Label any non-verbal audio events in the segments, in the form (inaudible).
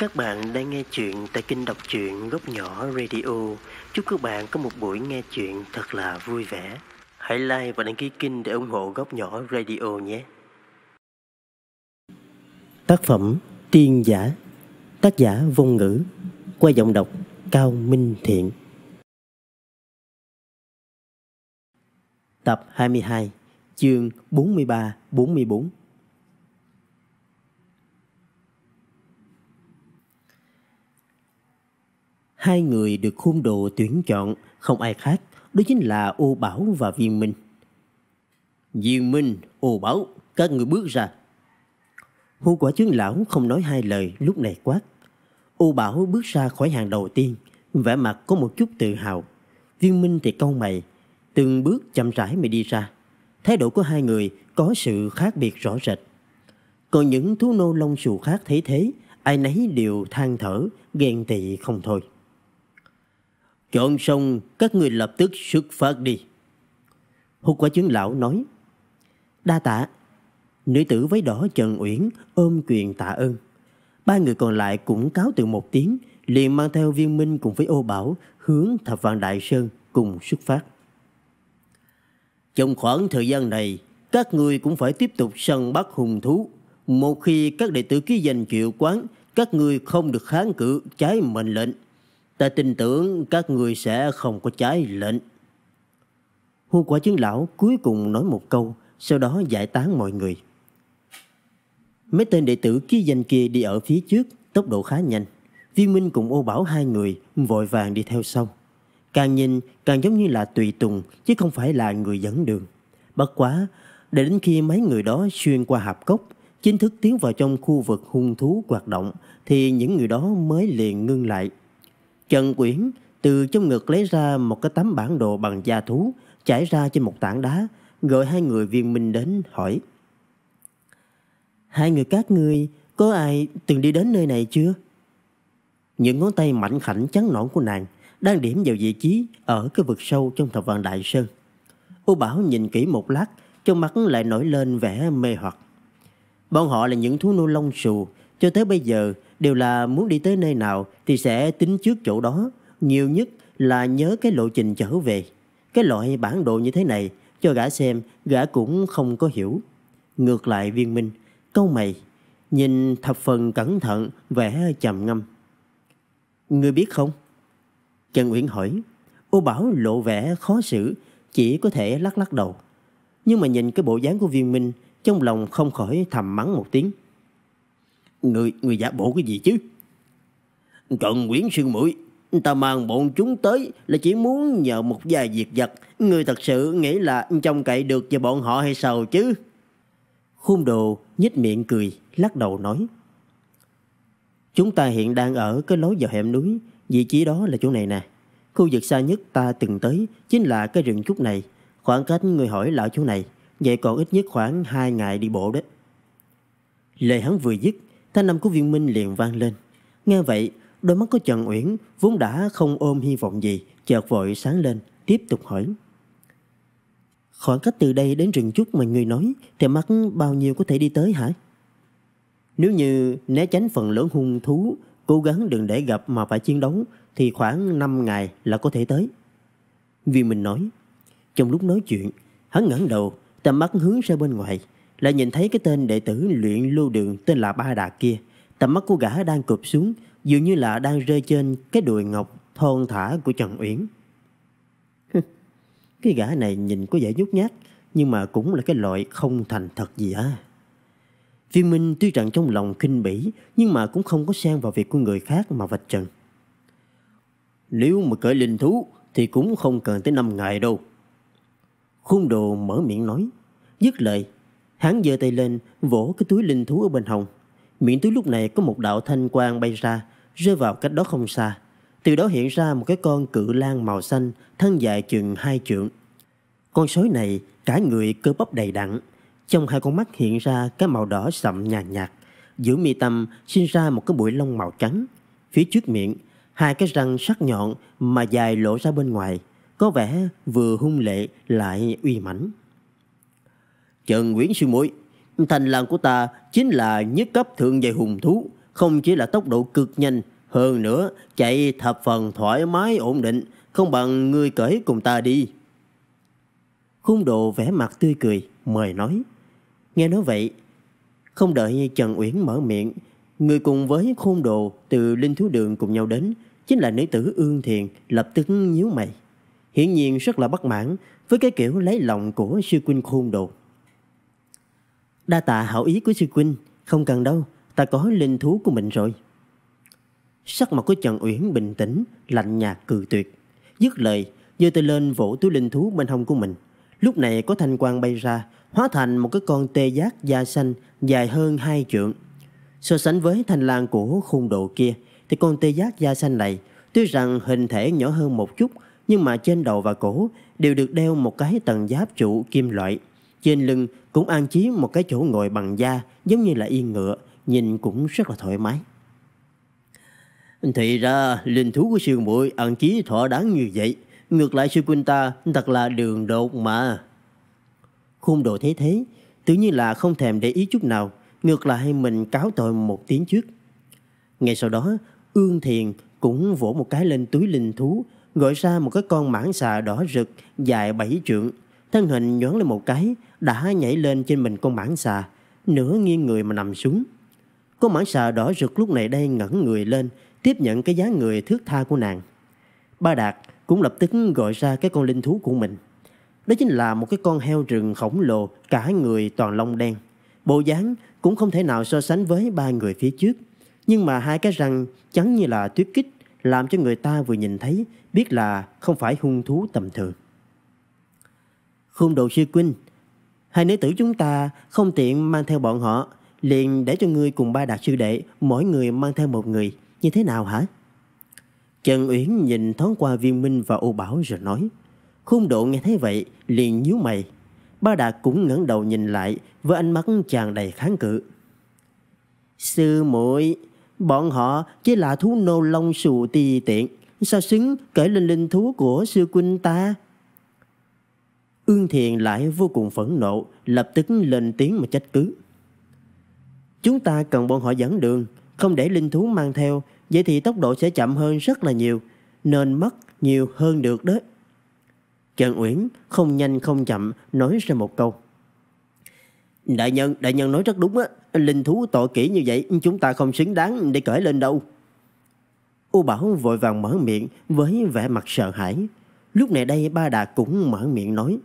Các bạn đang nghe chuyện tại kênh đọc truyện góc nhỏ radio. Chúc các bạn có một buổi nghe chuyện thật là vui vẻ. Hãy like và đăng ký kênh để ủng hộ góc nhỏ radio nhé. Tác phẩm Tiên giả Tác giả Vong Ngữ Qua giọng đọc Cao Minh Thiện Tập 22 Chương 43-44 Hai người được khung đồ tuyển chọn không ai khác, đó chính là Ô Bảo và Viên Minh. Viên Minh, Ô Bảo, các người bước ra. Hô quả chứng lão không nói hai lời lúc này quát. Ô Bảo bước ra khỏi hàng đầu tiên, vẻ mặt có một chút tự hào. Viên Minh thì câu mày, từng bước chậm rãi mà đi ra. Thái độ của hai người có sự khác biệt rõ rệt. Còn những thú nô lông xù khác thấy thế, ai nấy đều than thở, ghen tị không thôi. Chọn xong, các người lập tức xuất phát đi. Hút quả chứng lão nói. Đa tạ. Nữ tử với đỏ Trần Uyển ôm quyền tạ ơn. Ba người còn lại cũng cáo từ một tiếng, liền mang theo viên minh cùng với ô bảo hướng thập vạn đại sơn cùng xuất phát. Trong khoảng thời gian này, các người cũng phải tiếp tục săn bắt hùng thú. Một khi các đệ tử ký danh chịu quán, các người không được kháng cự trái mệnh lệnh. Ta tin tưởng các người sẽ không có trái lệnh. Hua quả trưởng lão cuối cùng nói một câu, sau đó giải tán mọi người. Mấy tên đệ tử ký danh kia đi ở phía trước, tốc độ khá nhanh. Viên Minh cùng ô bảo hai người vội vàng đi theo sau. Càng nhìn càng giống như là tùy tùng chứ không phải là người dẫn đường. Bất quá, để đến khi mấy người đó xuyên qua hạp cốc, chính thức tiến vào trong khu vực hung thú hoạt động thì những người đó mới liền ngưng lại. Trần Quyển từ trong ngực lấy ra một cái tấm bản đồ bằng da thú trải ra trên một tảng đá, gọi hai người viên minh đến hỏi. Hai người các ngươi có ai từng đi đến nơi này chưa? Những ngón tay mạnh khảnh trắng nõn của nàng đang điểm vào vị trí ở cái vực sâu trong thập vạn đại sơn. u Bảo nhìn kỹ một lát, trong mắt lại nổi lên vẻ mê hoặc. Bọn họ là những thú nô lông sù cho tới bây giờ đều là muốn đi tới nơi nào thì sẽ tính trước chỗ đó. Nhiều nhất là nhớ cái lộ trình trở về. Cái loại bản đồ như thế này cho gã xem gã cũng không có hiểu. Ngược lại viên minh, câu mày, nhìn thập phần cẩn thận vẻ trầm ngâm. người biết không? Trần Uyển hỏi. Ô Bảo lộ vẻ khó xử, chỉ có thể lắc lắc đầu. Nhưng mà nhìn cái bộ dáng của viên minh, trong lòng không khỏi thầm mắng một tiếng. Người, người giả bộ cái gì chứ? Cận Nguyễn Sương Mũi, ta mang bọn chúng tới là chỉ muốn nhờ một vài việc vật. Người thật sự nghĩ là trông cậy được cho bọn họ hay sao chứ? Khung đồ nhếch miệng cười, lắc đầu nói. Chúng ta hiện đang ở cái lối vào hẻm núi, vị trí đó là chỗ này nè. Khu vực xa nhất ta từng tới chính là cái rừng trúc này. Khoảng cách người hỏi lão chỗ này, vậy còn ít nhất khoảng 2 ngày đi bộ đấy. Lời hắn vừa dứt, Thanh âm của viên minh liền vang lên. Nghe vậy, đôi mắt của Trần Uyển vốn đã không ôm hy vọng gì, chợt vội sáng lên, tiếp tục hỏi. Khoảng cách từ đây đến rừng trúc mà người nói thì mắt bao nhiêu có thể đi tới hả? Nếu như né tránh phần lớn hung thú, cố gắng đừng để gặp mà phải chiến đấu thì khoảng 5 ngày là có thể tới. Vì mình nói, trong lúc nói chuyện, hắn ngẩng đầu, tầm mắt hướng ra bên ngoài, lại nhìn thấy cái tên đệ tử luyện lưu đường tên là Ba Đạt kia. Tầm mắt của gã đang cụp xuống, dường như là đang rơi trên cái đùi ngọc thon thả của Trần Uyển. cái gã này nhìn có vẻ nhút nhát, nhưng mà cũng là cái loại không thành thật gì á. Viên Minh tuy rằng trong lòng kinh bỉ, nhưng mà cũng không có xen vào việc của người khác mà vạch trần. Nếu mà cởi linh thú thì cũng không cần tới năm ngày đâu. Khung đồ mở miệng nói, dứt lời Hắn giơ tay lên, vỗ cái túi linh thú ở bên hông. Miệng túi lúc này có một đạo thanh quang bay ra, rơi vào cách đó không xa. Từ đó hiện ra một cái con cự lang màu xanh, thân dài chừng hai trượng. Con sói này cả người cơ bắp đầy đặn, trong hai con mắt hiện ra cái màu đỏ sậm nhạt, nhạt. Giữa mi tâm sinh ra một cái bụi lông màu trắng. Phía trước miệng, hai cái răng sắc nhọn mà dài lộ ra bên ngoài, có vẻ vừa hung lệ lại uy mãnh. Trần Nguyễn sư muội Thành làng của ta chính là nhất cấp thượng dạy hùng thú Không chỉ là tốc độ cực nhanh Hơn nữa chạy thập phần thoải mái ổn định Không bằng người cởi cùng ta đi Khung đồ vẻ mặt tươi cười Mời nói Nghe nói vậy Không đợi Trần Uyển mở miệng Người cùng với khôn đồ từ Linh thú Đường cùng nhau đến Chính là nữ tử Ương Thiền lập tức nhíu mày Hiển nhiên rất là bất mãn với cái kiểu lấy lòng của sư huynh khôn đồ Đa tạ hảo ý của sư quynh, không cần đâu, ta có linh thú của mình rồi. Sắc mặt của Trần Uyển bình tĩnh, lạnh nhạt cừ tuyệt. Dứt lời, giơ tay lên vỗ túi linh thú bên hông của mình. Lúc này có thanh quang bay ra, hóa thành một cái con tê giác da xanh dài hơn hai trượng. So sánh với thanh lang của khung độ kia, thì con tê giác da xanh này tuy rằng hình thể nhỏ hơn một chút, nhưng mà trên đầu và cổ đều được đeo một cái tầng giáp trụ kim loại. Trên lưng cũng an trí một cái chỗ ngồi bằng da giống như là yên ngựa, nhìn cũng rất là thoải mái. Thì ra linh thú của sư muội ăn chí thỏa đáng như vậy Ngược lại sư quân ta thật là đường đột mà Khung đồ thế thế Tự nhiên là không thèm để ý chút nào Ngược lại mình cáo tội một tiếng trước Ngay sau đó Ương Thiền cũng vỗ một cái lên túi linh thú Gọi ra một cái con mãng xà đỏ rực Dài bảy trượng Thân hình nhón lên một cái, đã nhảy lên trên mình con mãng xà, nửa nghiêng người mà nằm xuống. Con mãng xà đỏ rực lúc này đây ngẩng người lên, tiếp nhận cái giá người thước tha của nàng. Ba Đạt cũng lập tức gọi ra cái con linh thú của mình. Đó chính là một cái con heo rừng khổng lồ, cả người toàn lông đen. Bộ dáng cũng không thể nào so sánh với ba người phía trước. Nhưng mà hai cái răng trắng như là tuyết kích, làm cho người ta vừa nhìn thấy biết là không phải hung thú tầm thường hung đồ sư huynh. Hai nữ tử chúng ta không tiện mang theo bọn họ, liền để cho ngươi cùng ba đạt sư đệ, mỗi người mang theo một người. Như thế nào hả? Trần Uyển nhìn thoáng qua Viên Minh và Ô Bảo rồi nói. Khung độ nghe thấy vậy, liền nhíu mày. Ba Đạt cũng ngẩng đầu nhìn lại với ánh mắt tràn đầy kháng cự. Sư muội, bọn họ chỉ là thú nô lông xù tì tiện, sao xứng cởi lên linh thú của sư huynh ta? Ương Thiền lại vô cùng phẫn nộ, lập tức lên tiếng mà trách cứ. Chúng ta cần bọn họ dẫn đường, không để linh thú mang theo, vậy thì tốc độ sẽ chậm hơn rất là nhiều, nên mất nhiều hơn được đó. Trần Uyển không nhanh không chậm nói ra một câu. Đại nhân, đại nhân nói rất đúng á, linh thú tội kỹ như vậy chúng ta không xứng đáng để cởi lên đâu. U Bảo vội vàng mở miệng với vẻ mặt sợ hãi. Lúc này đây ba đà cũng mở miệng nói.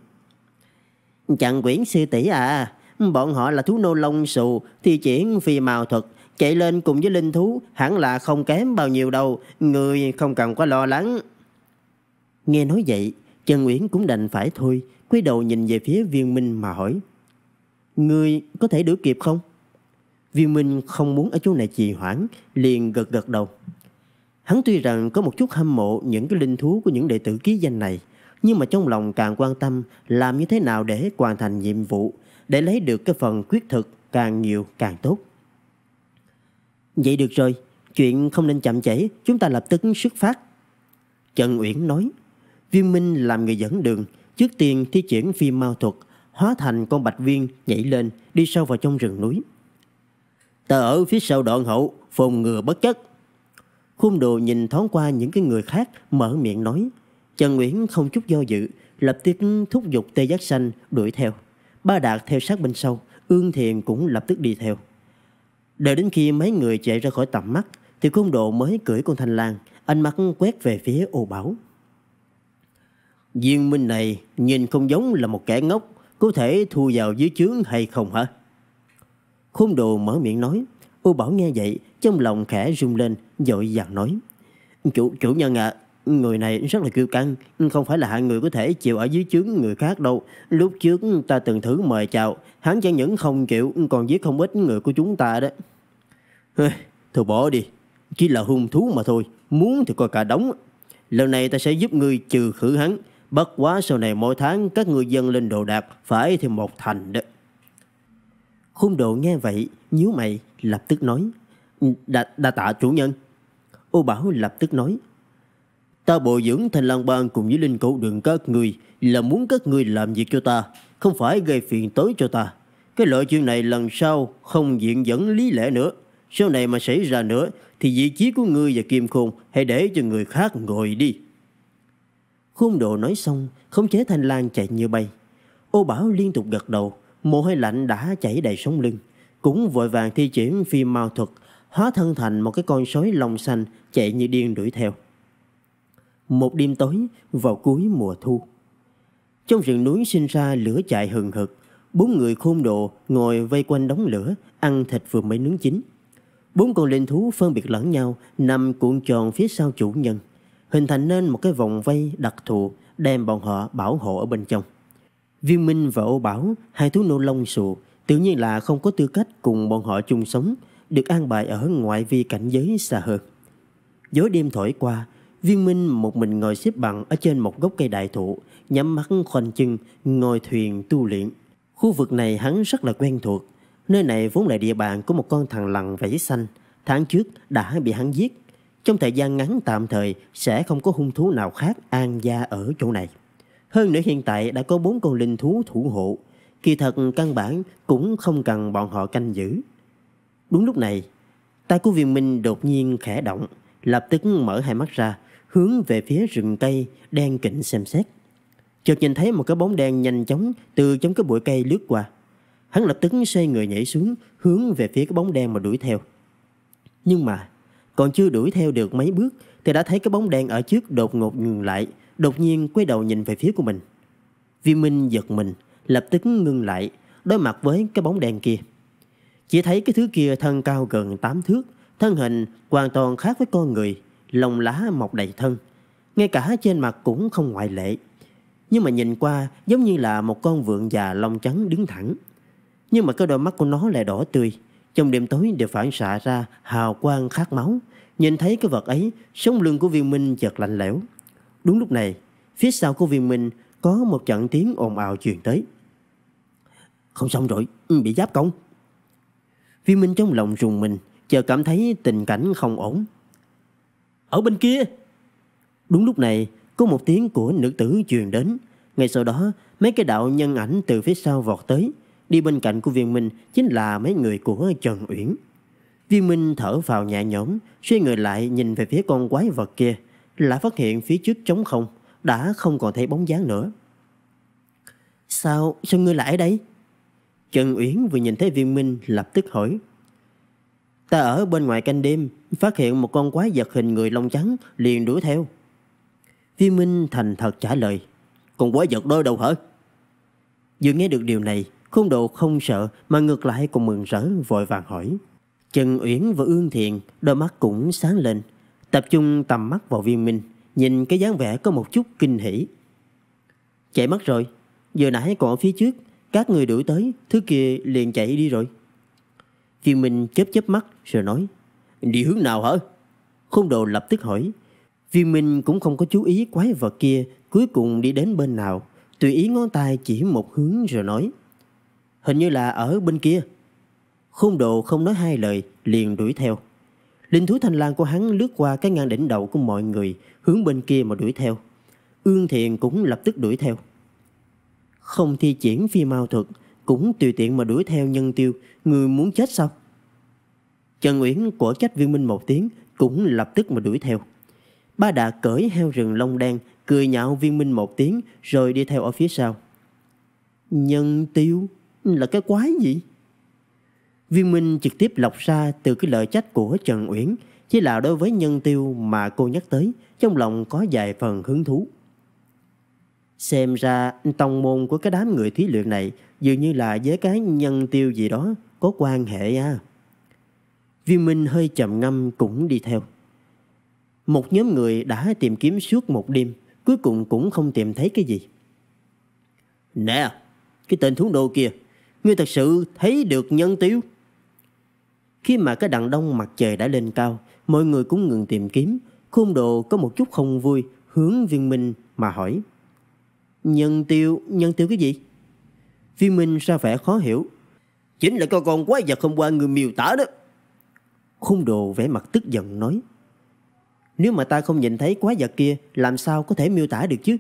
Chàng quyển sư tỷ à, bọn họ là thú nô lông xù, thi triển phi màu thuật, chạy lên cùng với linh thú, hẳn là không kém bao nhiêu đâu, người không cần quá lo lắng. Nghe nói vậy, Trần Nguyễn cũng đành phải thôi, quay đầu nhìn về phía viên minh mà hỏi. người có thể đuổi kịp không? Viên minh không muốn ở chỗ này trì hoãn, liền gật gật đầu. Hắn tuy rằng có một chút hâm mộ những cái linh thú của những đệ tử ký danh này, nhưng mà trong lòng càng quan tâm làm như thế nào để hoàn thành nhiệm vụ, để lấy được cái phần quyết thực càng nhiều càng tốt. Vậy được rồi, chuyện không nên chậm trễ, chúng ta lập tức xuất phát. Trần Uyển nói, Viên Minh làm người dẫn đường, trước tiên thi triển phi mau thuật, hóa thành con bạch viên nhảy lên, đi sâu vào trong rừng núi. Ta ở phía sau đoạn hậu, phòng ngừa bất chất. Khung đồ nhìn thoáng qua những cái người khác, mở miệng nói. Trần Nguyễn không chút do dự, lập tức thúc giục Tê Giác Xanh đuổi theo. Ba Đạt theo sát bên sau, Ương Thiền cũng lập tức đi theo. Đợi đến khi mấy người chạy ra khỏi tầm mắt, thì côn độ mới cưỡi con thanh lan, ánh mắt quét về phía ô bảo. Viên minh này nhìn không giống là một kẻ ngốc, có thể thu vào dưới chướng hay không hả? Khôn đồ mở miệng nói, ô bảo nghe vậy, trong lòng khẽ rung lên, dội dàng nói. Chủ, chủ nhân ạ, Người này rất là kiêu căng, không phải là hạng người có thể chịu ở dưới chướng người khác đâu. Lúc trước ta từng thử mời chào, hắn chẳng những không chịu còn giết không ít người của chúng ta đó. Thôi bỏ đi, chỉ là hung thú mà thôi, muốn thì coi cả đống. Lần này ta sẽ giúp ngươi trừ khử hắn, bất quá sau này mỗi tháng các người dân lên đồ đạc phải thêm một thành đó. Khung độ nghe vậy, nhíu mày, lập tức nói, đa, đa tạ chủ nhân. Ô Bảo lập tức nói, Ta bồi dưỡng thành lang bang cùng với linh cổ đường các người là muốn các người làm việc cho ta, không phải gây phiền tối cho ta. Cái loại chuyện này lần sau không diện dẫn lý lẽ nữa. Sau này mà xảy ra nữa thì vị trí của ngươi và Kim Khôn hãy để cho người khác ngồi đi. Khôn đồ nói xong, không chế thanh lang chạy như bay. Ô Bảo liên tục gật đầu, mồ hôi lạnh đã chảy đầy sống lưng. Cũng vội vàng thi triển phi mau thuật, hóa thân thành một cái con sói lông xanh chạy như điên đuổi theo một đêm tối vào cuối mùa thu. Trong rừng núi sinh ra lửa chạy hừng hực, bốn người khôn độ ngồi vây quanh đống lửa, ăn thịt vừa mới nướng chín. Bốn con linh thú phân biệt lẫn nhau nằm cuộn tròn phía sau chủ nhân, hình thành nên một cái vòng vây đặc thù đem bọn họ bảo hộ ở bên trong. Viên Minh và Ô Bảo, hai thú nô lông xù, tự nhiên là không có tư cách cùng bọn họ chung sống, được an bài ở ngoại vi cảnh giới xa hơn. Gió đêm thổi qua, Viên Minh một mình ngồi xếp bằng ở trên một gốc cây đại thụ, nhắm mắt khoanh chân, ngồi thuyền tu luyện. Khu vực này hắn rất là quen thuộc. Nơi này vốn là địa bàn của một con thằng lằn vảy xanh, tháng trước đã bị hắn giết. Trong thời gian ngắn tạm thời sẽ không có hung thú nào khác an gia ở chỗ này. Hơn nữa hiện tại đã có bốn con linh thú thủ hộ, kỳ thật căn bản cũng không cần bọn họ canh giữ. Đúng lúc này, tay của Viên Minh đột nhiên khẽ động, lập tức mở hai mắt ra, hướng về phía rừng cây đen kịnh xem xét. Chợt nhìn thấy một cái bóng đen nhanh chóng từ trong cái bụi cây lướt qua. Hắn lập tức xoay người nhảy xuống, hướng về phía cái bóng đen mà đuổi theo. Nhưng mà, còn chưa đuổi theo được mấy bước thì đã thấy cái bóng đen ở trước đột ngột ngừng lại, đột nhiên quay đầu nhìn về phía của mình. Vi Minh giật mình, lập tức ngưng lại, đối mặt với cái bóng đen kia. Chỉ thấy cái thứ kia thân cao gần 8 thước, thân hình hoàn toàn khác với con người, lông lá mọc đầy thân. Ngay cả trên mặt cũng không ngoại lệ. Nhưng mà nhìn qua giống như là một con vượn già lông trắng đứng thẳng. Nhưng mà cái đôi mắt của nó lại đỏ tươi. Trong đêm tối đều phản xạ ra hào quang khát máu. Nhìn thấy cái vật ấy, sống lưng của viên minh chợt lạnh lẽo. Đúng lúc này, phía sau của viên minh có một trận tiếng ồn ào truyền tới. Không xong rồi, ừ, bị giáp công. Viên minh trong lòng rùng mình, chờ cảm thấy tình cảnh không ổn, ở bên kia. Đúng lúc này, có một tiếng của nữ tử truyền đến. Ngay sau đó, mấy cái đạo nhân ảnh từ phía sau vọt tới. Đi bên cạnh của viên minh chính là mấy người của Trần Uyển. Viên minh thở vào nhẹ nhõm, xoay người lại nhìn về phía con quái vật kia. Lại phát hiện phía trước trống không, đã không còn thấy bóng dáng nữa. Sao, sao ngươi lại ở đây? Trần Uyển vừa nhìn thấy viên minh lập tức hỏi. Ta ở bên ngoài canh đêm, phát hiện một con quái vật hình người lông trắng, liền đuổi theo. Phi Minh thành thật trả lời, con quái vật đôi đầu hả? Vừa nghe được điều này, Khôn Độ không sợ mà ngược lại còn mừng rỡ vội vàng hỏi. Trần Uyển và Ương Thiện đôi mắt cũng sáng lên, tập trung tầm mắt vào Viên Minh, nhìn cái dáng vẻ có một chút kinh hỉ. Chạy mất rồi, vừa nãy còn ở phía trước, các người đuổi tới, thứ kia liền chạy đi rồi. Chuyên Minh chớp chớp mắt rồi nói Đi hướng nào hả? Khôn đồ lập tức hỏi Viên Minh cũng không có chú ý quái vật kia cuối cùng đi đến bên nào Tùy ý ngón tay chỉ một hướng rồi nói Hình như là ở bên kia Khôn đồ không nói hai lời liền đuổi theo Linh thú thanh lang của hắn lướt qua cái ngang đỉnh đầu của mọi người hướng bên kia mà đuổi theo Ương thiền cũng lập tức đuổi theo Không thi triển phi mau thuật cũng tùy tiện mà đuổi theo nhân tiêu, người muốn chết sao? Trần Uyển của trách viên minh một tiếng, cũng lập tức mà đuổi theo. Ba đã cởi heo rừng lông đen, cười nhạo viên minh một tiếng, rồi đi theo ở phía sau. Nhân tiêu là cái quái gì? Viên minh trực tiếp lọc ra từ cái lời trách của Trần Uyển, chỉ là đối với nhân tiêu mà cô nhắc tới, trong lòng có vài phần hứng thú. Xem ra tông môn của cái đám người thí luyện này dường như là với cái nhân tiêu gì đó có quan hệ à. viên Minh hơi trầm ngâm cũng đi theo. Một nhóm người đã tìm kiếm suốt một đêm, cuối cùng cũng không tìm thấy cái gì. Nè, cái tên thú đồ kia, ngươi thật sự thấy được nhân tiêu? Khi mà cái đằng đông mặt trời đã lên cao, mọi người cũng ngừng tìm kiếm. Khôn đồ có một chút không vui, hướng viên minh mà hỏi. Nhân tiêu, nhân tiêu cái gì? Viên Minh ra vẻ khó hiểu. Chính là con con quái vật hôm qua người miêu tả đó. Khung đồ vẻ mặt tức giận nói. Nếu mà ta không nhìn thấy quái vật kia, làm sao có thể miêu tả được chứ?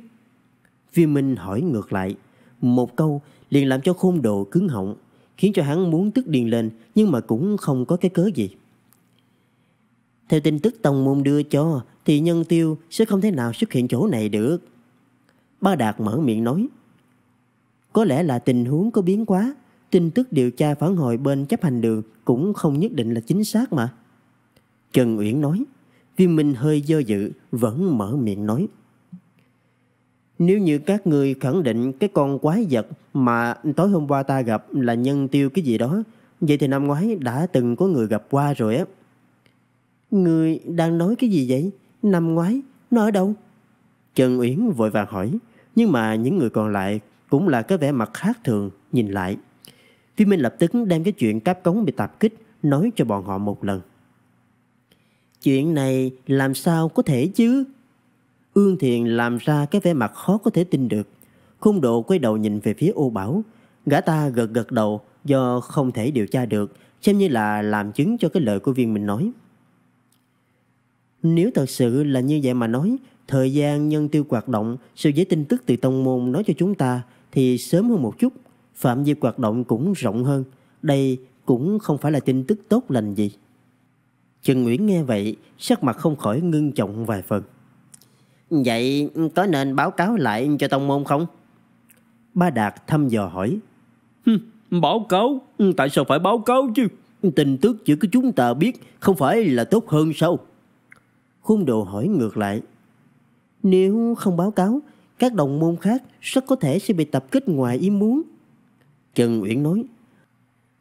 Viên Minh hỏi ngược lại. Một câu liền làm cho khung đồ cứng họng, khiến cho hắn muốn tức điên lên nhưng mà cũng không có cái cớ gì. Theo tin tức tông môn đưa cho thì nhân tiêu sẽ không thể nào xuất hiện chỗ này được. Ba Đạt mở miệng nói. Có lẽ là tình huống có biến quá, tin tức điều tra phản hồi bên chấp hành đường cũng không nhất định là chính xác mà. Trần Uyển nói, Viên Minh hơi do dự, vẫn mở miệng nói. Nếu như các người khẳng định cái con quái vật mà tối hôm qua ta gặp là nhân tiêu cái gì đó, vậy thì năm ngoái đã từng có người gặp qua rồi á. Người đang nói cái gì vậy? Năm ngoái, nó ở đâu? Trần Uyển vội vàng hỏi, nhưng mà những người còn lại cũng là cái vẻ mặt khác thường nhìn lại. Phi Minh lập tức đem cái chuyện cáp cống bị tạp kích nói cho bọn họ một lần. Chuyện này làm sao có thể chứ? Ương Thiền làm ra cái vẻ mặt khó có thể tin được. Khung độ quay đầu nhìn về phía ô bảo. Gã ta gật gật đầu do không thể điều tra được, xem như là làm chứng cho cái lời của viên mình nói. Nếu thật sự là như vậy mà nói, Thời gian nhân tiêu hoạt động, sau giấy tin tức từ tông môn nói cho chúng ta thì sớm hơn một chút, phạm vi hoạt động cũng rộng hơn. Đây cũng không phải là tin tức tốt lành gì. Trần Nguyễn nghe vậy, sắc mặt không khỏi ngưng trọng vài phần. Vậy có nên báo cáo lại cho tông môn không? Ba Đạt thăm dò hỏi. báo cáo? Tại sao phải báo cáo chứ? Tin tức chỉ có chúng ta biết không phải là tốt hơn sao? Khung đồ hỏi ngược lại. Nếu không báo cáo, các đồng môn khác rất có thể sẽ bị tập kích ngoài ý muốn. Trần Uyển nói,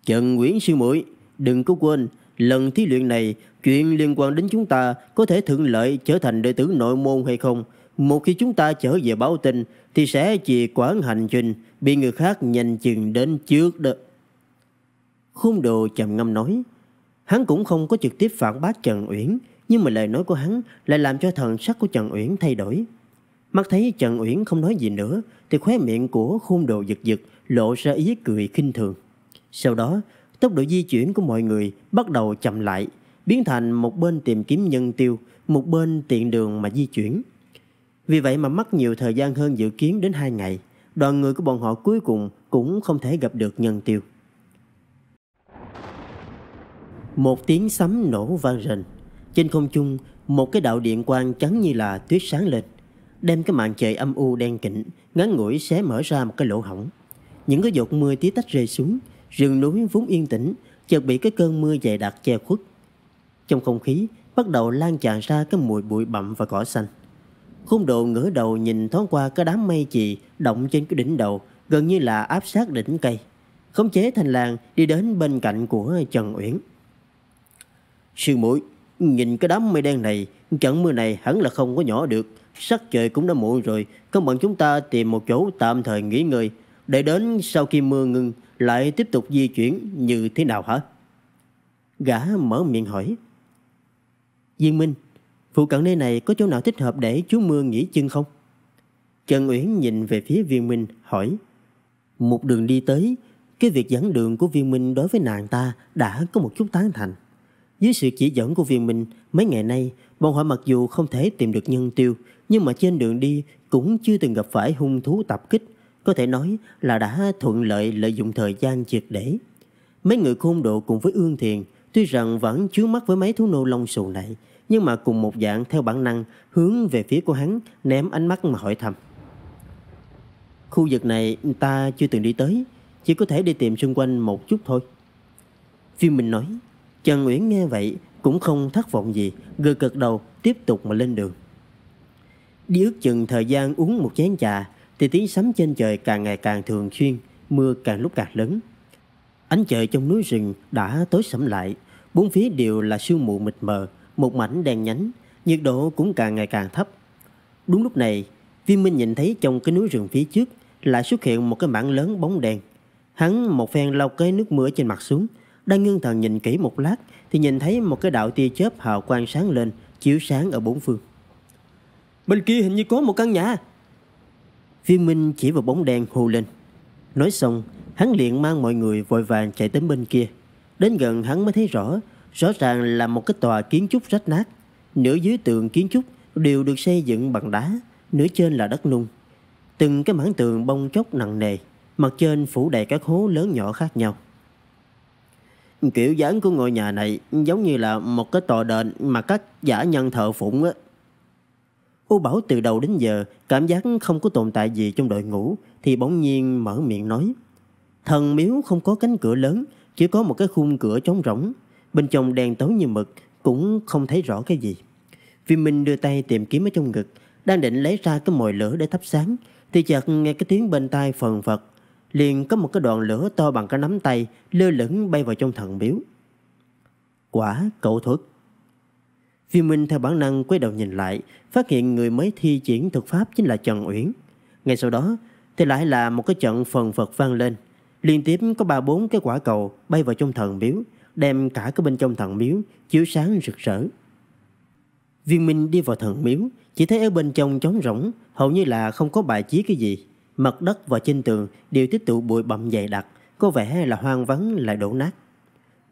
Trần Uyển sư muội đừng có quên, lần thí luyện này, chuyện liên quan đến chúng ta có thể thuận lợi trở thành đệ tử nội môn hay không. Một khi chúng ta trở về báo tin, thì sẽ chỉ quản hành trình, bị người khác nhanh chừng đến trước đó. Khung đồ trầm ngâm nói, hắn cũng không có trực tiếp phản bác Trần Uyển, nhưng mà lời nói của hắn lại làm cho thần sắc của Trần Uyển thay đổi. Mắt thấy Trần Uyển không nói gì nữa thì khóe miệng của khôn đồ giật giật lộ ra ý cười khinh thường. Sau đó, tốc độ di chuyển của mọi người bắt đầu chậm lại, biến thành một bên tìm kiếm nhân tiêu, một bên tiện đường mà di chuyển. Vì vậy mà mất nhiều thời gian hơn dự kiến đến hai ngày, đoàn người của bọn họ cuối cùng cũng không thể gặp được nhân tiêu. Một tiếng sấm nổ vang rền. Trên không trung, một cái đạo điện quang trắng như là tuyết sáng lên, đem cái màn trời âm u đen kịnh, ngắn ngủi xé mở ra một cái lỗ hổng. Những cái giọt mưa tí tách rơi xuống, rừng núi vốn yên tĩnh, chợt bị cái cơn mưa dày đặc che khuất. Trong không khí bắt đầu lan tràn ra cái mùi bụi bặm và cỏ xanh. Khung độ ngửa đầu nhìn thoáng qua cái đám mây chì động trên cái đỉnh đầu, gần như là áp sát đỉnh cây. Khống chế thành làng đi đến bên cạnh của Trần Uyển. Sư muội Nhìn cái đám mây đen này, trận mưa này hẳn là không có nhỏ được. Sắc trời cũng đã muộn rồi, các bạn chúng ta tìm một chỗ tạm thời nghỉ ngơi. Để đến sau khi mưa ngừng, lại tiếp tục di chuyển như thế nào hả? Gã mở miệng hỏi. Diên Minh, phụ cận nơi này có chỗ nào thích hợp để chú mưa nghỉ chân không? Trần Uyển nhìn về phía viên minh hỏi. Một đường đi tới, cái việc dẫn đường của viên minh đối với nàng ta đã có một chút tán thành. Dưới sự chỉ dẫn của viên mình mấy ngày nay, bọn họ mặc dù không thể tìm được nhân tiêu, nhưng mà trên đường đi cũng chưa từng gặp phải hung thú tập kích. Có thể nói là đã thuận lợi lợi dụng thời gian triệt để. Mấy người khôn độ cùng với ương thiền, tuy rằng vẫn chướng mắt với mấy thú nô lông xù này, nhưng mà cùng một dạng theo bản năng hướng về phía của hắn ném ánh mắt mà hỏi thăm Khu vực này ta chưa từng đi tới, chỉ có thể đi tìm xung quanh một chút thôi. Phim mình nói, Trần Nguyễn nghe vậy cũng không thất vọng gì, gật gật đầu tiếp tục mà lên đường. Đi ước chừng thời gian uống một chén trà thì tiếng sấm trên trời càng ngày càng thường xuyên, mưa càng lúc càng lớn. Ánh trời trong núi rừng đã tối sẫm lại, bốn phía đều là sương mù mịt mờ, một mảnh đen nhánh, nhiệt độ cũng càng ngày càng thấp. Đúng lúc này, Vi Minh nhìn thấy trong cái núi rừng phía trước lại xuất hiện một cái mảng lớn bóng đèn. Hắn một phen lau cái nước mưa trên mặt xuống, đang ngưng thần nhìn kỹ một lát thì nhìn thấy một cái đạo tia chớp hào quang sáng lên, chiếu sáng ở bốn phương. Bên kia hình như có một căn nhà. Viên Minh chỉ vào bóng đen hô lên. Nói xong, hắn liền mang mọi người vội vàng chạy đến bên kia. Đến gần hắn mới thấy rõ, rõ ràng là một cái tòa kiến trúc rách nát. Nửa dưới tường kiến trúc đều được xây dựng bằng đá, nửa trên là đất nung. Từng cái mảng tường bong chóc nặng nề, mặt trên phủ đầy các hố lớn nhỏ khác nhau. Kiểu dáng của ngôi nhà này giống như là một cái tòa đền mà các giả nhân thờ phụng á. U Bảo từ đầu đến giờ cảm giác không có tồn tại gì trong đội ngũ thì bỗng nhiên mở miệng nói. Thần miếu không có cánh cửa lớn, chỉ có một cái khung cửa trống rỗng. Bên trong đèn tối như mực, cũng không thấy rõ cái gì. Vì Minh đưa tay tìm kiếm ở trong ngực, đang định lấy ra cái mồi lửa để thắp sáng, thì chợt nghe cái tiếng bên tai phần phật liền có một cái đoạn lửa to bằng cái nắm tay lơ lửng bay vào trong thần miếu. Quả cậu thuật. Phi Minh theo bản năng quay đầu nhìn lại, phát hiện người mới thi triển thuật pháp chính là Trần Uyển. Ngay sau đó thì lại là một cái trận phần phật vang lên. Liên tiếp có ba bốn cái quả cầu bay vào trong thần miếu, đem cả cái bên trong thần miếu chiếu sáng rực rỡ. Viên Minh đi vào thần miếu, chỉ thấy ở bên trong trống rỗng, hầu như là không có bài trí cái gì. Mặt đất và trên tường đều tích tụ bụi bặm dày đặc, có vẻ là hoang vắng lại đổ nát.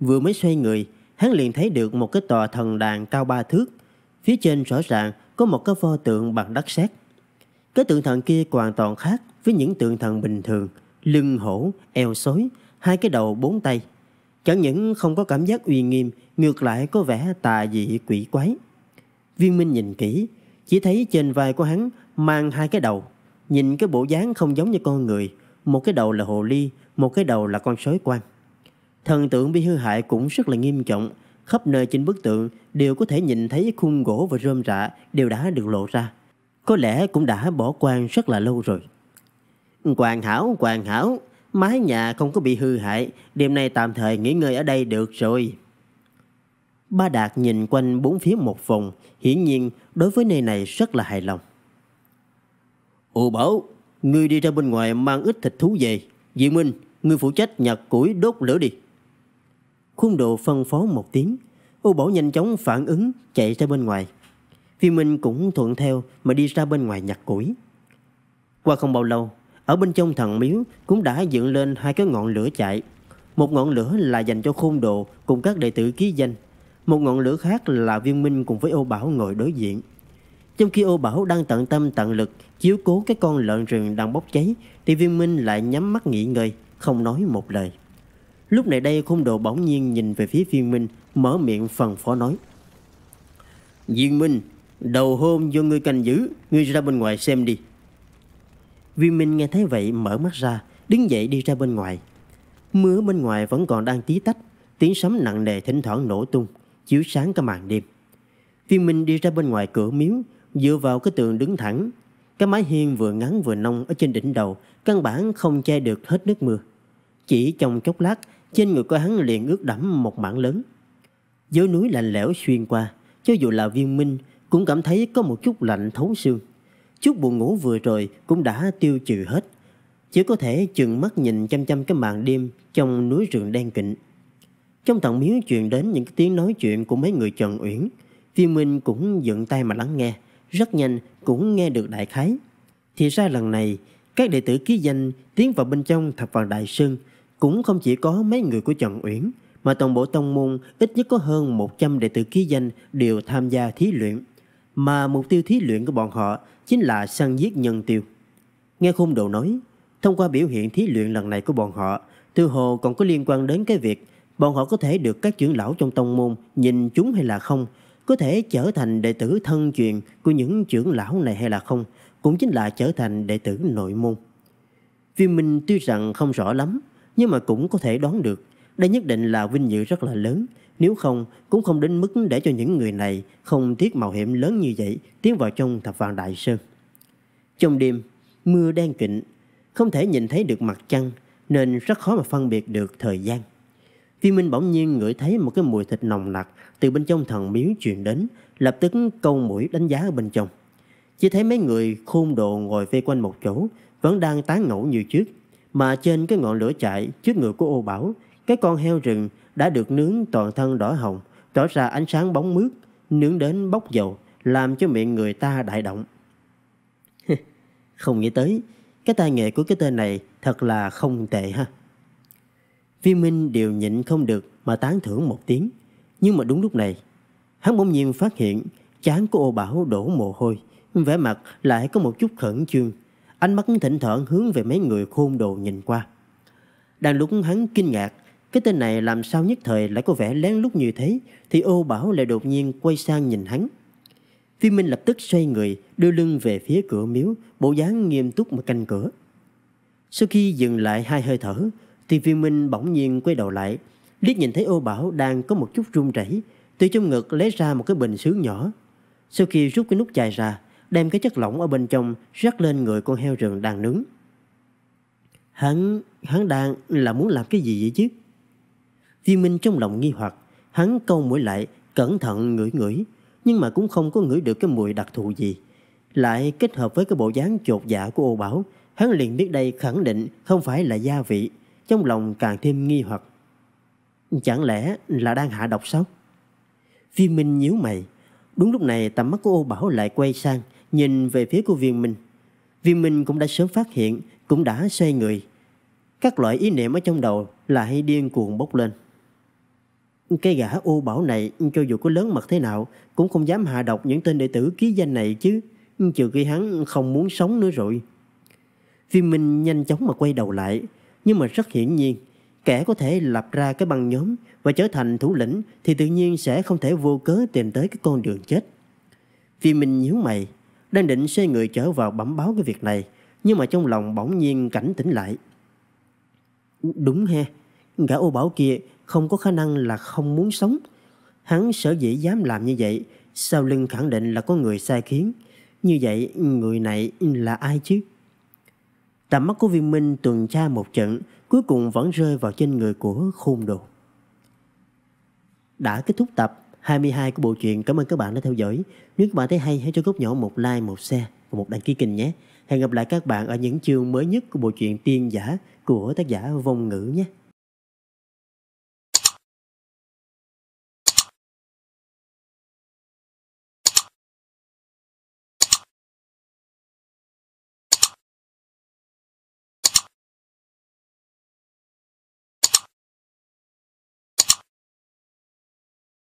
Vừa mới xoay người, hắn liền thấy được một cái tòa thần đàn cao ba thước. Phía trên rõ ràng có một cái pho tượng bằng đất sét. Cái tượng thần kia hoàn toàn khác với những tượng thần bình thường, lưng hổ, eo sói, hai cái đầu bốn tay. Chẳng những không có cảm giác uy nghiêm, ngược lại có vẻ tà dị quỷ quái. Viên Minh nhìn kỹ, chỉ thấy trên vai của hắn mang hai cái đầu. Nhìn cái bộ dáng không giống như con người Một cái đầu là hồ ly Một cái đầu là con sói quan Thần tượng bị hư hại cũng rất là nghiêm trọng Khắp nơi trên bức tượng Đều có thể nhìn thấy khung gỗ và rơm rạ Đều đã được lộ ra Có lẽ cũng đã bỏ quan rất là lâu rồi Hoàn hảo, hoàn hảo Mái nhà không có bị hư hại Đêm nay tạm thời nghỉ ngơi ở đây được rồi Ba Đạt nhìn quanh bốn phía một vòng Hiển nhiên đối với nơi này rất là hài lòng Ồ Bảo, ngươi đi ra bên ngoài mang ít thịt thú về. Diện Minh, ngươi phụ trách nhặt củi đốt lửa đi. Khung độ phân phó một tiếng, Ô Bảo nhanh chóng phản ứng chạy ra bên ngoài. Phi Minh cũng thuận theo mà đi ra bên ngoài nhặt củi. Qua không bao lâu, ở bên trong thần miếu cũng đã dựng lên hai cái ngọn lửa chạy. Một ngọn lửa là dành cho khung độ cùng các đệ tử ký danh. Một ngọn lửa khác là viên minh cùng với ô bảo ngồi đối diện. Trong khi ô bảo đang tận tâm tận lực chiếu cố cái con lợn rừng đang bốc cháy thì viên minh lại nhắm mắt nghỉ ngơi, không nói một lời. Lúc này đây khung đồ bỗng nhiên nhìn về phía viên minh, mở miệng phần phó nói. Viên minh, đầu hôm do ngươi canh giữ, ngươi ra bên ngoài xem đi. Viên minh nghe thấy vậy mở mắt ra, đứng dậy đi ra bên ngoài. Mưa bên ngoài vẫn còn đang tí tách, tiếng sấm nặng nề thỉnh thoảng nổ tung, chiếu sáng cả màn đêm. Viên Minh đi ra bên ngoài cửa miếu, Dựa vào cái tường đứng thẳng, cái mái hiên vừa ngắn vừa nông ở trên đỉnh đầu, căn bản không che được hết nước mưa. Chỉ trong chốc lát, trên người của hắn liền ướt đẫm một mảng lớn. Dưới núi lạnh lẽo xuyên qua, cho dù là viên minh cũng cảm thấy có một chút lạnh thấu xương. Chút buồn ngủ vừa rồi cũng đã tiêu trừ hết. Chỉ có thể chừng mắt nhìn chăm chăm cái màn đêm trong núi rừng đen kịnh. Trong thằng miếu truyền đến những cái tiếng nói chuyện của mấy người Trần Uyển, Viên Minh cũng dựng tay mà lắng nghe rất nhanh cũng nghe được đại khái. Thì ra lần này, các đệ tử ký danh tiến vào bên trong thập vạn đại sơn cũng không chỉ có mấy người của Trần Uyển, mà toàn bộ tông môn ít nhất có hơn 100 đệ tử ký danh đều tham gia thí luyện. Mà mục tiêu thí luyện của bọn họ chính là săn giết nhân tiêu. Nghe khung đồ nói, thông qua biểu hiện thí luyện lần này của bọn họ, tư hồ còn có liên quan đến cái việc bọn họ có thể được các trưởng lão trong tông môn nhìn chúng hay là không – có thể trở thành đệ tử thân truyền của những trưởng lão này hay là không, cũng chính là trở thành đệ tử nội môn. Viên Minh tuy rằng không rõ lắm, nhưng mà cũng có thể đoán được, đây nhất định là vinh dự rất là lớn, nếu không cũng không đến mức để cho những người này không tiếc mạo hiểm lớn như vậy tiến vào trong thập vạn đại sơn. Trong đêm, mưa đen kịnh, không thể nhìn thấy được mặt trăng nên rất khó mà phân biệt được thời gian. Phi Minh bỗng nhiên ngửi thấy một cái mùi thịt nồng nặc từ bên trong thần miếu truyền đến, lập tức câu mũi đánh giá ở bên trong. Chỉ thấy mấy người khôn đồ ngồi vây quanh một chỗ, vẫn đang tán ngẫu như trước, mà trên cái ngọn lửa chạy trước người của ô bảo, cái con heo rừng đã được nướng toàn thân đỏ hồng, tỏ ra ánh sáng bóng mướt, nướng đến bốc dầu, làm cho miệng người ta đại động. (laughs) không nghĩ tới, cái tài nghệ của cái tên này thật là không tệ ha. Viên Minh đều nhịn không được mà tán thưởng một tiếng. Nhưng mà đúng lúc này, hắn bỗng nhiên phát hiện chán của ô bảo đổ mồ hôi, vẻ mặt lại có một chút khẩn trương. Ánh mắt thỉnh thoảng hướng về mấy người khôn đồ nhìn qua. Đang lúc hắn kinh ngạc, cái tên này làm sao nhất thời lại có vẻ lén lút như thế, thì ô bảo lại đột nhiên quay sang nhìn hắn. Viên Minh lập tức xoay người, đưa lưng về phía cửa miếu, bộ dáng nghiêm túc mà canh cửa. Sau khi dừng lại hai hơi thở, thì viên minh bỗng nhiên quay đầu lại liếc nhìn thấy ô bảo đang có một chút run rẩy từ trong ngực lấy ra một cái bình sứ nhỏ sau khi rút cái nút chai ra đem cái chất lỏng ở bên trong rắc lên người con heo rừng đang nướng hắn hắn đang là muốn làm cái gì vậy chứ viên minh trong lòng nghi hoặc hắn câu mũi lại cẩn thận ngửi ngửi nhưng mà cũng không có ngửi được cái mùi đặc thù gì lại kết hợp với cái bộ dáng chột dạ của ô bảo hắn liền biết đây khẳng định không phải là gia vị trong lòng càng thêm nghi hoặc. Chẳng lẽ là đang hạ độc sao? Phi Minh nhíu mày. Đúng lúc này tầm mắt của Âu bảo lại quay sang, nhìn về phía của viên minh. Viên minh cũng đã sớm phát hiện, cũng đã xoay người. Các loại ý niệm ở trong đầu lại điên cuồng bốc lên. Cái gã Âu bảo này cho dù có lớn mặt thế nào cũng không dám hạ độc những tên đệ tử ký danh này chứ. Trừ khi hắn không muốn sống nữa rồi. Viên minh nhanh chóng mà quay đầu lại, nhưng mà rất hiển nhiên, kẻ có thể lập ra cái băng nhóm và trở thành thủ lĩnh thì tự nhiên sẽ không thể vô cớ tìm tới cái con đường chết. Vì mình nhíu mày, đang định xoay người trở vào bẩm báo cái việc này, nhưng mà trong lòng bỗng nhiên cảnh tỉnh lại. Đúng he, gã ô bảo kia không có khả năng là không muốn sống. Hắn sở dĩ dám làm như vậy, sau lưng khẳng định là có người sai khiến. Như vậy, người này là ai chứ? Tầm mắt của viên minh tuần tra một trận, cuối cùng vẫn rơi vào trên người của khôn đồ. Đã kết thúc tập 22 của bộ truyện. Cảm ơn các bạn đã theo dõi. Nếu các bạn thấy hay, hãy cho góc nhỏ một like, một share và một đăng ký kênh nhé. Hẹn gặp lại các bạn ở những chương mới nhất của bộ truyện Tiên Giả của tác giả Vong Ngữ nhé.